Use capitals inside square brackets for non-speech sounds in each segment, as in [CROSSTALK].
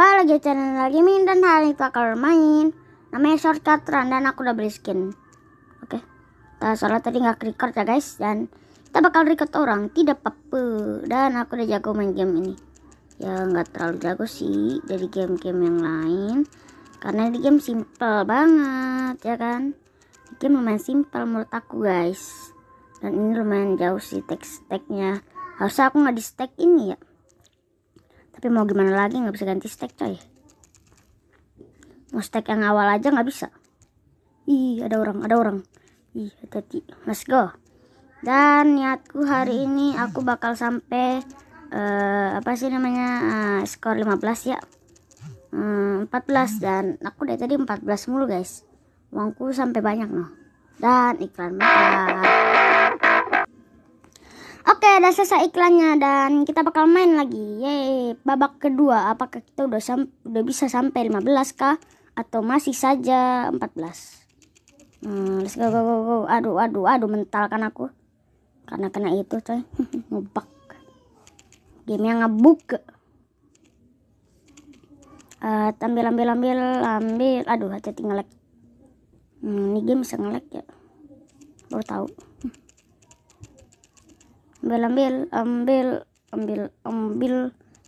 Kembali lagi channel gaming dan hari ini bakal main Namanya shortcut run dan aku udah beli skin Oke okay. soalnya tadi gak record ya guys Dan kita bakal record orang Tidak apa-apa Dan aku udah jago main game ini Ya gak terlalu jago sih Dari game-game yang lain Karena di game simple banget Ya kan Di game lumayan simple menurut aku guys Dan ini lumayan jauh sih teks-teksnya Harusnya aku gak di stack ini ya tapi mau gimana lagi nggak bisa ganti stack coy mau stack yang awal aja nggak bisa ih ada orang ada orang ih hati-hati let's go dan niatku hari ini aku bakal sampai uh, apa sih namanya uh, skor 15 ya um, eh, 14 dan aku dari tadi 14 mulu guys uangku sampai banyak loh dan iklan Oke, udah selesai iklannya dan kita bakal main lagi. Yeay, babak kedua. Apakah kita udah udah bisa sampai 15 kah atau masih saja 14? Hmm, let's go, go, go, go. Aduh, aduh, aduh mental kan aku. Karena kena itu, coy. Ngebug. Game yang Eh, Uh, ambil, ambil, ambil, ambil. Aduh, hati-hati nge-lag. Hmm, ini game bisa nge-lag ya. Baru tahu ambil ambil ambil ambil ambil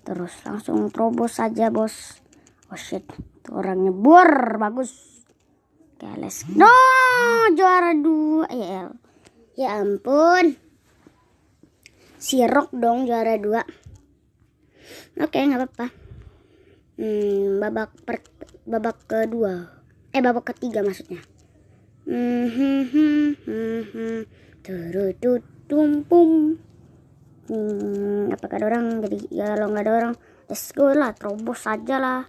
terus langsung terobos saja bos oh shit itu orangnya bor bagus oke okay, no, juara dua ya ya ampun sirok dong juara dua oke okay, nggak apa-apa hmm, babak per babak kedua eh babak ketiga maksudnya hmm hmm hmm hmm, hmm. Turu, tum pum hmm, apakah ada orang jadi ya lo nggak ada orang let's go lah terobos saja lah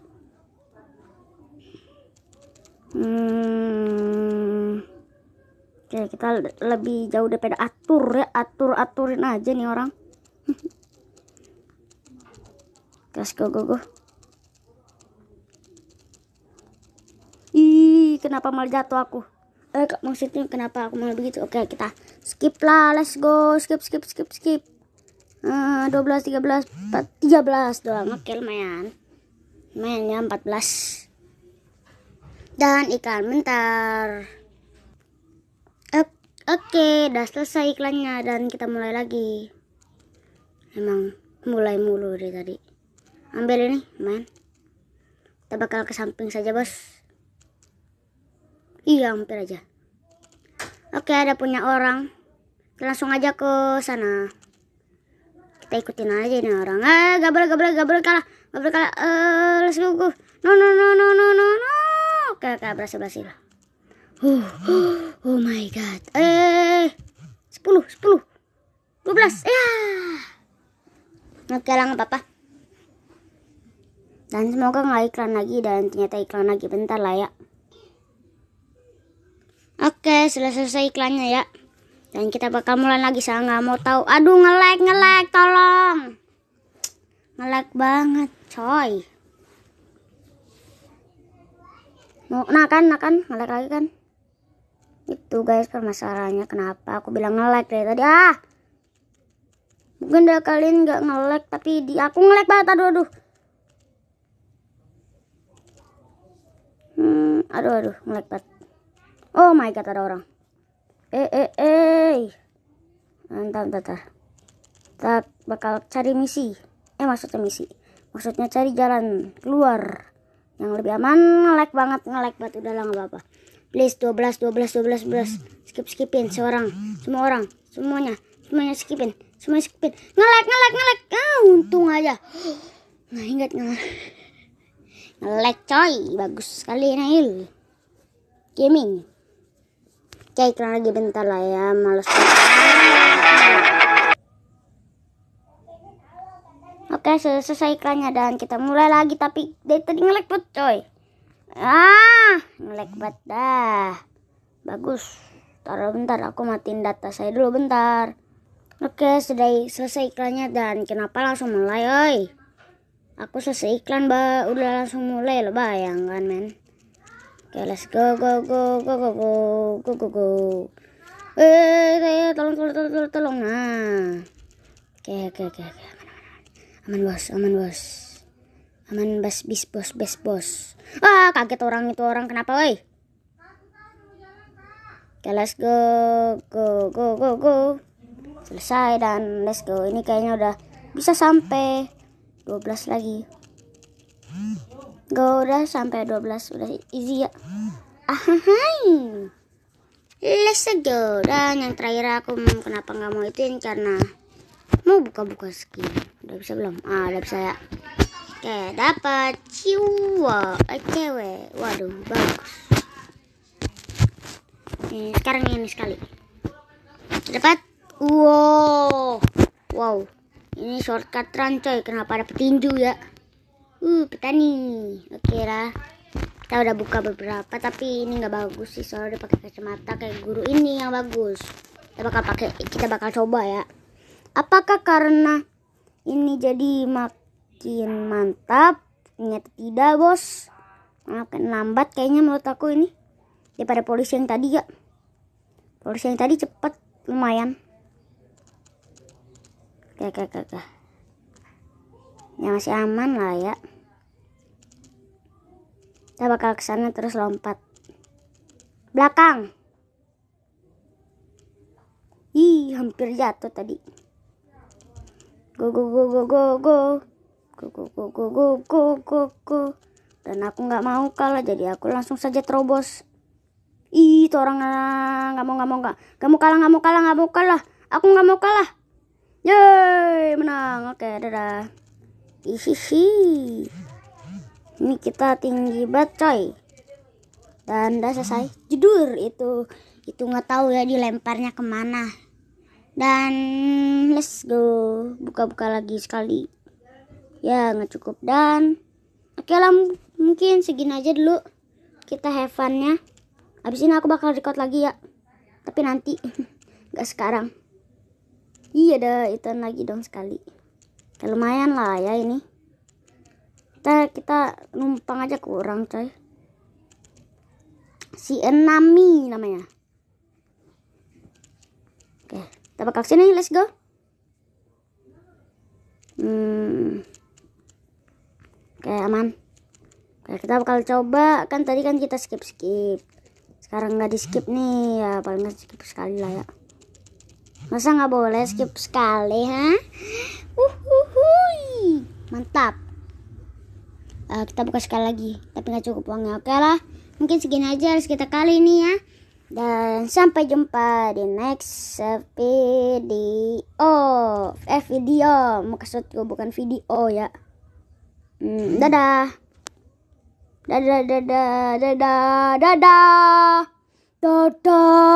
hmm, oke kita lebih jauh daripada atur ya atur aturin aja nih orang [LAUGHS] let's go go go ih kenapa malah jatuh aku eh maksudnya kenapa aku malah begitu oke kita skip lah let's go skip skip skip skip 12 13 4, 13 doang oke okay, lumayan lumayan ya 14 dan ikan bentar oke okay, udah selesai iklannya dan kita mulai lagi emang mulai mulu dari tadi ambil ini main kita bakal ke samping saja bos iya hampir aja oke okay, ada punya orang langsung aja ke sana kita ikutin aja nih orang ah gabel gabel gabel kalah gabel kalah eh uh, let's go go no no no no no no no oke oke berhasil berhasil uh, oh my god eh sepuluh sepuluh dua belas ya oke lah nggak apa-apa dan semoga nggak iklan lagi dan ternyata iklan lagi bentar lah ya oke sudah selesai iklannya ya dan kita bakal mulai lagi saya nggak mau tahu. Aduh ngelek ngelek tolong. Ngelek banget coy. Nah kan, nah kan, ngelek lagi kan. Itu guys permasalahannya kenapa aku bilang ngelek dari tadi ah. Mungkin udah kalian nggak ngelek tapi di aku ngelek banget aduh aduh. Hmm, aduh aduh ngelek banget. Oh my god ada orang eh eh eh mantap tata kita bakal cari misi eh maksudnya misi maksudnya cari jalan keluar yang lebih aman ngelek banget ngelek banget udah lah nggak apa-apa please 12 12 12 12 skip skipin seorang semua orang semuanya semuanya skipin semuanya skipin ngelek ngelek ngelek ah untung aja nah ingat ngelek ngelek coy bagus sekali Nail gaming Oke, iklan lagi bentar lah ya, males. Oke, selesai iklannya dan kita mulai lagi tapi dari tadi ngelek banget, coy. Ah, ngelek banget dah. Bagus. Taruh bentar, aku matiin data saya dulu bentar. Oke, sudah selesai iklannya dan kenapa langsung mulai, oi? Aku selesai iklan, ba udah langsung mulai lo bayangkan, men. Oke, let's go go go go go go go go go. Eh, eh, tolong tolong tolong tolong. Nah. Oke, oke, oke, oke. Aman, aman, aman. bos. Aman, bos. Aman, bos, bis, bos, bis bos. Ah, kaget orang itu orang kenapa, woi? Oke, let's go go go go go. Selesai dan let's go. Ini kayaknya udah bisa sampai 12 lagi. Gak udah sampai 12 udah easy ya. Ahai. Let's go. Dan yang terakhir aku kenapa nggak mau ituin karena mau buka-buka skin. Udah bisa belum? Ah, udah bisa ya. Oke, dapat jiwa Oke, eh, Waduh, bagus. ini sekarang ini sekali. Dapat. Wow. Wow. Ini shortcut run Kenapa ada petinju ya? uh petani oke okay lah kita udah buka beberapa tapi ini nggak bagus sih soalnya udah pakai kacamata kayak guru ini yang bagus kita bakal pakai kita bakal coba ya apakah karena ini jadi makin mantap ternyata tidak bos makin lambat kayaknya menurut aku ini daripada polisi yang tadi ya polisi yang tadi cepet lumayan oke oke oke, ya masih aman lah ya kita bakal ke sana terus lompat belakang ih hampir jatuh tadi go go go go go go go go go go go go go go dan aku nggak mau kalah jadi aku langsung saja terobos ih itu orang nggak mau nggak mau nggak nggak mau kalah nggak mau kalah nggak mau kalah aku nggak mau kalah yeay menang oke dadah ih ini kita tinggi banget coy dan udah selesai jedur itu itu nggak tahu ya dilemparnya kemana dan let's go buka-buka lagi sekali ya nggak cukup dan oke okay lah mungkin segini aja dulu kita have fun ya abis ini aku bakal record lagi ya tapi nanti [LAUGHS] nggak sekarang iya ada itu lagi dong sekali ya, lumayan lah ya ini kita kita numpang aja kurang coy si Enami namanya oke kita bakal sini let's go hmm oke aman oke, kita bakal coba kan tadi kan kita skip skip sekarang nggak di skip nih ya paling nggak skip sekali lah ya masa nggak boleh skip sekali ha uhuhui mantap uh, kita buka sekali lagi tapi nggak cukup uangnya oke lah mungkin segini aja harus kita kali ini ya dan sampai jumpa di next video eh video gue bukan video ya hmm, dadah dadah dadah dadah dadah dadah